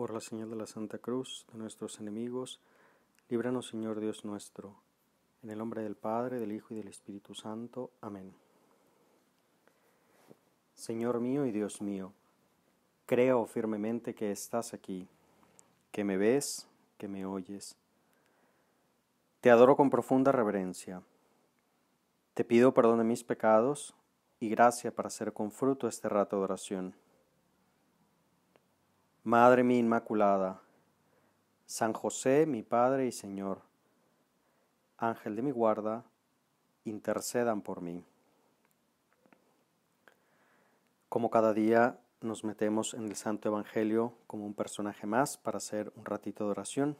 Por la señal de la Santa Cruz de nuestros enemigos, líbranos Señor Dios nuestro. En el nombre del Padre, del Hijo y del Espíritu Santo. Amén. Señor mío y Dios mío, creo firmemente que estás aquí, que me ves, que me oyes. Te adoro con profunda reverencia. Te pido perdón de mis pecados y gracia para hacer con fruto este rato de oración. Madre mi Inmaculada, San José mi Padre y Señor, Ángel de mi guarda, intercedan por mí. Como cada día nos metemos en el Santo Evangelio como un personaje más para hacer un ratito de oración.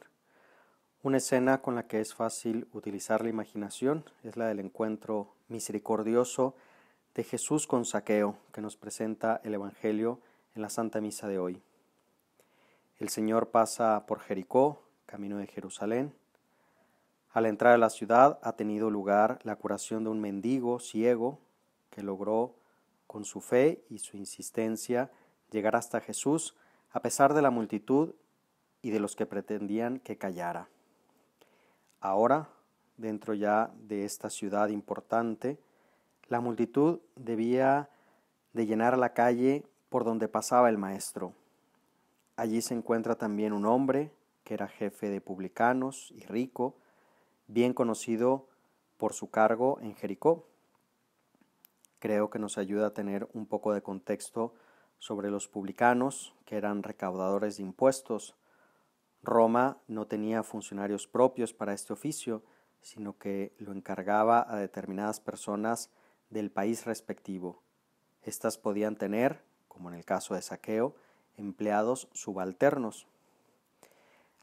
Una escena con la que es fácil utilizar la imaginación es la del encuentro misericordioso de Jesús con Saqueo que nos presenta el Evangelio en la Santa Misa de hoy. El Señor pasa por Jericó, camino de Jerusalén. Al entrar a la ciudad ha tenido lugar la curación de un mendigo ciego que logró con su fe y su insistencia llegar hasta Jesús a pesar de la multitud y de los que pretendían que callara. Ahora, dentro ya de esta ciudad importante, la multitud debía de llenar la calle por donde pasaba el maestro. Allí se encuentra también un hombre que era jefe de publicanos y rico, bien conocido por su cargo en Jericó. Creo que nos ayuda a tener un poco de contexto sobre los publicanos, que eran recaudadores de impuestos. Roma no tenía funcionarios propios para este oficio, sino que lo encargaba a determinadas personas del país respectivo. Estas podían tener, como en el caso de Saqueo, empleados subalternos.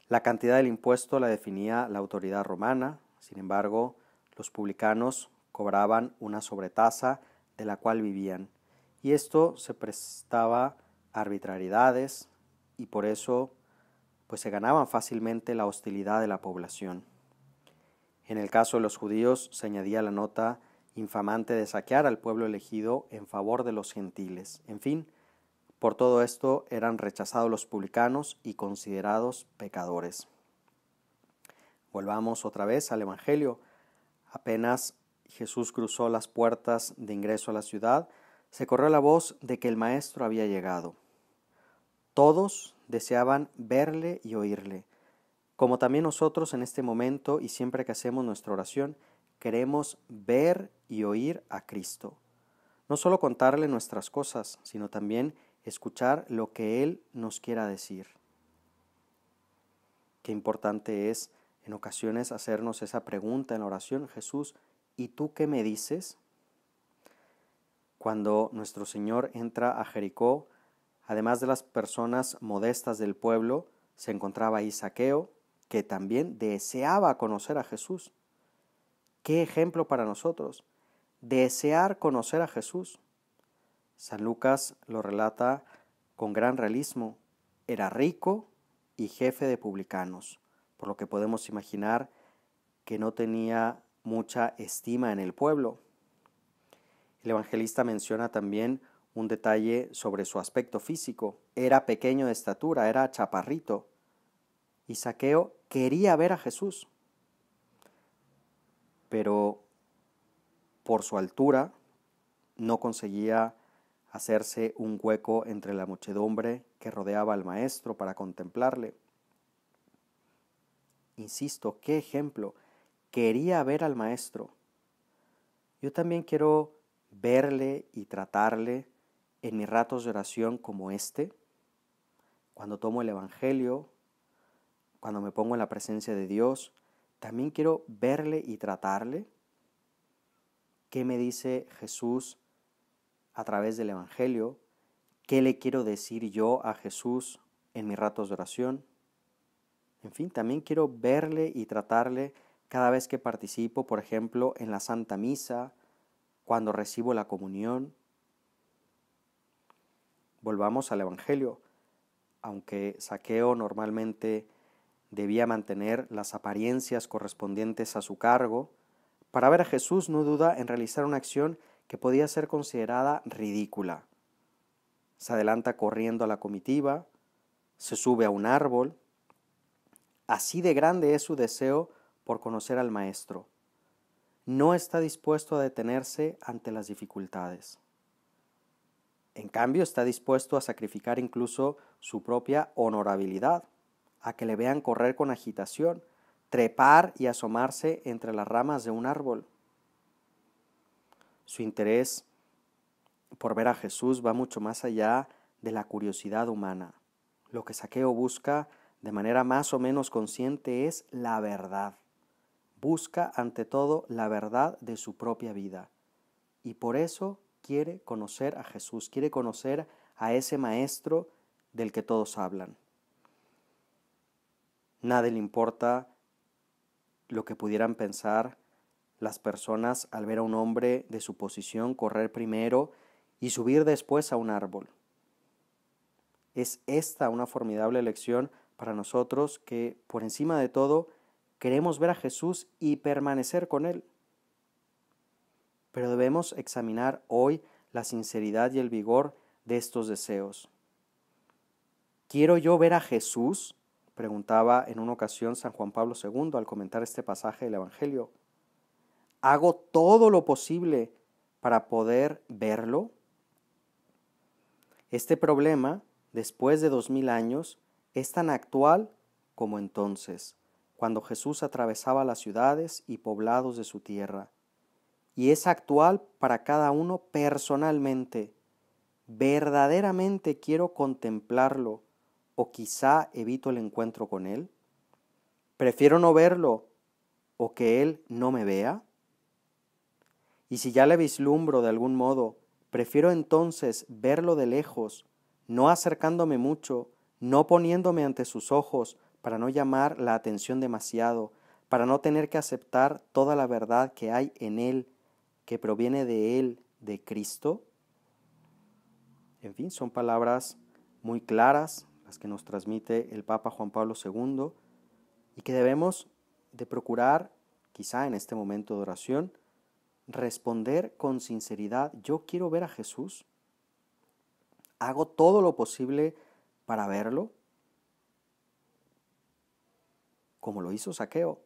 La cantidad del impuesto la definía la autoridad romana, sin embargo, los publicanos cobraban una sobretasa de la cual vivían, y esto se prestaba a arbitrariedades y por eso pues se ganaban fácilmente la hostilidad de la población. En el caso de los judíos se añadía la nota infamante de saquear al pueblo elegido en favor de los gentiles. En fin, por todo esto eran rechazados los publicanos y considerados pecadores. Volvamos otra vez al Evangelio. Apenas Jesús cruzó las puertas de ingreso a la ciudad, se corrió la voz de que el Maestro había llegado. Todos deseaban verle y oírle, como también nosotros en este momento y siempre que hacemos nuestra oración, queremos ver y oír a Cristo. No solo contarle nuestras cosas, sino también escuchar lo que Él nos quiera decir. Qué importante es en ocasiones hacernos esa pregunta en oración, Jesús, ¿y tú qué me dices? Cuando nuestro Señor entra a Jericó, además de las personas modestas del pueblo, se encontraba Isaqueo, que también deseaba conocer a Jesús. Qué ejemplo para nosotros, desear conocer a Jesús. San Lucas lo relata con gran realismo. Era rico y jefe de publicanos, por lo que podemos imaginar que no tenía mucha estima en el pueblo. El evangelista menciona también un detalle sobre su aspecto físico. Era pequeño de estatura, era chaparrito. Y Saqueo quería ver a Jesús. Pero por su altura no conseguía hacerse un hueco entre la muchedumbre que rodeaba al maestro para contemplarle. Insisto, qué ejemplo. Quería ver al maestro. Yo también quiero verle y tratarle en mis ratos de oración como este, cuando tomo el Evangelio, cuando me pongo en la presencia de Dios, también quiero verle y tratarle. ¿Qué me dice Jesús a través del Evangelio, qué le quiero decir yo a Jesús en mis ratos de oración. En fin, también quiero verle y tratarle cada vez que participo, por ejemplo, en la Santa Misa, cuando recibo la comunión. Volvamos al Evangelio. Aunque Saqueo normalmente debía mantener las apariencias correspondientes a su cargo, para ver a Jesús no duda en realizar una acción que podía ser considerada ridícula. Se adelanta corriendo a la comitiva, se sube a un árbol. Así de grande es su deseo por conocer al Maestro. No está dispuesto a detenerse ante las dificultades. En cambio, está dispuesto a sacrificar incluso su propia honorabilidad, a que le vean correr con agitación, trepar y asomarse entre las ramas de un árbol. Su interés por ver a Jesús va mucho más allá de la curiosidad humana. Lo que Saqueo busca de manera más o menos consciente es la verdad. Busca ante todo la verdad de su propia vida. Y por eso quiere conocer a Jesús, quiere conocer a ese maestro del que todos hablan. Nadie le importa lo que pudieran pensar las personas al ver a un hombre de su posición correr primero y subir después a un árbol. Es esta una formidable lección para nosotros que, por encima de todo, queremos ver a Jesús y permanecer con Él. Pero debemos examinar hoy la sinceridad y el vigor de estos deseos. ¿Quiero yo ver a Jesús? preguntaba en una ocasión San Juan Pablo II al comentar este pasaje del Evangelio. ¿Hago todo lo posible para poder verlo? Este problema, después de dos mil años, es tan actual como entonces, cuando Jesús atravesaba las ciudades y poblados de su tierra. Y es actual para cada uno personalmente. ¿Verdaderamente quiero contemplarlo o quizá evito el encuentro con Él? ¿Prefiero no verlo o que Él no me vea? Y si ya le vislumbro de algún modo, prefiero entonces verlo de lejos, no acercándome mucho, no poniéndome ante sus ojos, para no llamar la atención demasiado, para no tener que aceptar toda la verdad que hay en Él, que proviene de Él, de Cristo? En fin, son palabras muy claras las que nos transmite el Papa Juan Pablo II y que debemos de procurar, quizá en este momento de oración, responder con sinceridad, yo quiero ver a Jesús, hago todo lo posible para verlo, como lo hizo Saqueo,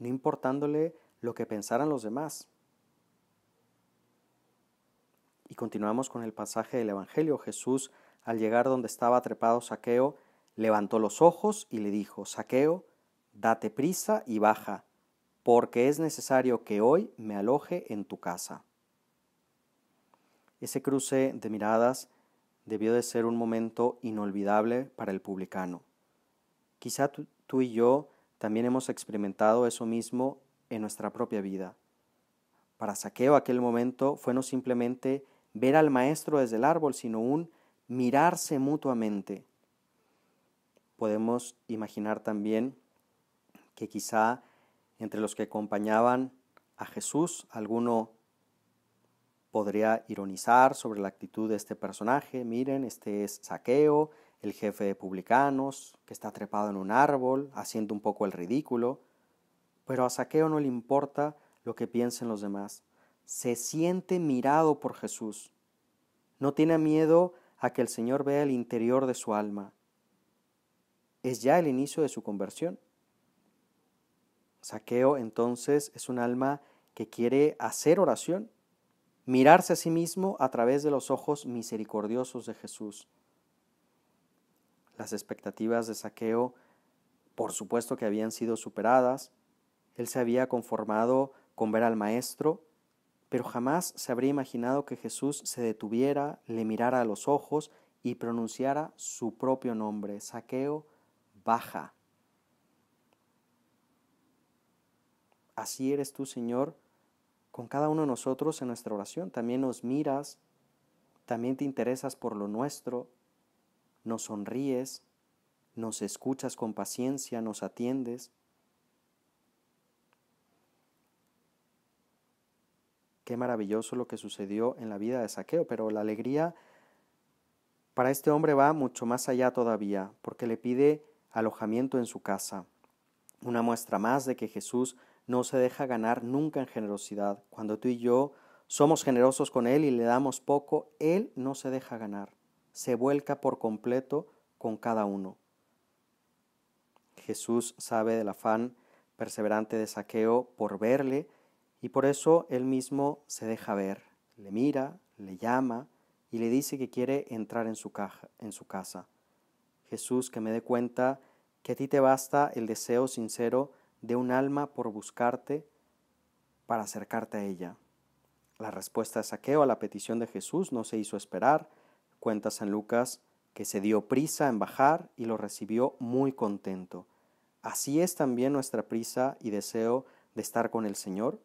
no importándole lo que pensaran los demás. Y continuamos con el pasaje del Evangelio. Jesús, al llegar donde estaba trepado Saqueo, levantó los ojos y le dijo, Saqueo, date prisa y baja porque es necesario que hoy me aloje en tu casa. Ese cruce de miradas debió de ser un momento inolvidable para el publicano. Quizá tú, y yo también hemos experimentado eso mismo en nuestra propia vida. Para Saqueo aquel momento fue no simplemente ver al maestro desde el árbol, sino un mirarse mutuamente. Podemos imaginar también que quizá entre los que acompañaban a Jesús, alguno podría ironizar sobre la actitud de este personaje. Miren, este es Saqueo, el jefe de publicanos, que está trepado en un árbol, haciendo un poco el ridículo. Pero a Saqueo no le importa lo que piensen los demás. Se siente mirado por Jesús. No tiene miedo a que el Señor vea el interior de su alma. Es ya el inicio de su conversión. Saqueo entonces es un alma que quiere hacer oración, mirarse a sí mismo a través de los ojos misericordiosos de Jesús. Las expectativas de Saqueo, por supuesto que habían sido superadas, él se había conformado con ver al Maestro, pero jamás se habría imaginado que Jesús se detuviera, le mirara a los ojos y pronunciara su propio nombre, Saqueo, baja. Así eres tú, Señor, con cada uno de nosotros en nuestra oración. También nos miras, también te interesas por lo nuestro, nos sonríes, nos escuchas con paciencia, nos atiendes. Qué maravilloso lo que sucedió en la vida de Saqueo, pero la alegría para este hombre va mucho más allá todavía, porque le pide alojamiento en su casa, una muestra más de que Jesús no se deja ganar nunca en generosidad. Cuando tú y yo somos generosos con Él y le damos poco, Él no se deja ganar. Se vuelca por completo con cada uno. Jesús sabe del afán perseverante de saqueo por verle y por eso Él mismo se deja ver. Le mira, le llama y le dice que quiere entrar en su, caja, en su casa. Jesús, que me dé cuenta que a ti te basta el deseo sincero de un alma por buscarte para acercarte a ella. La respuesta de Saqueo a la petición de Jesús no se hizo esperar. Cuenta San Lucas que se dio prisa en bajar y lo recibió muy contento. Así es también nuestra prisa y deseo de estar con el Señor.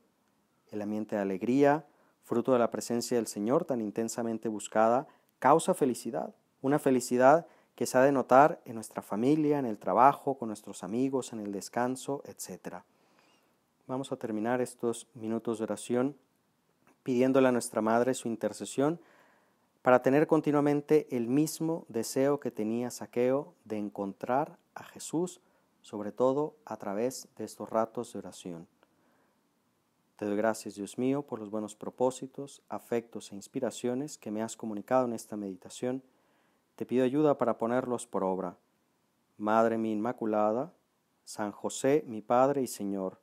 El ambiente de alegría, fruto de la presencia del Señor tan intensamente buscada, causa felicidad, una felicidad que se ha de notar en nuestra familia, en el trabajo, con nuestros amigos, en el descanso, etc. Vamos a terminar estos minutos de oración pidiéndole a nuestra Madre su intercesión para tener continuamente el mismo deseo que tenía Saqueo de encontrar a Jesús, sobre todo a través de estos ratos de oración. Te doy gracias, Dios mío, por los buenos propósitos, afectos e inspiraciones que me has comunicado en esta meditación te pido ayuda para ponerlos por obra. Madre mi Inmaculada, San José mi Padre y Señor,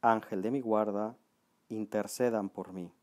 Ángel de mi guarda, intercedan por mí.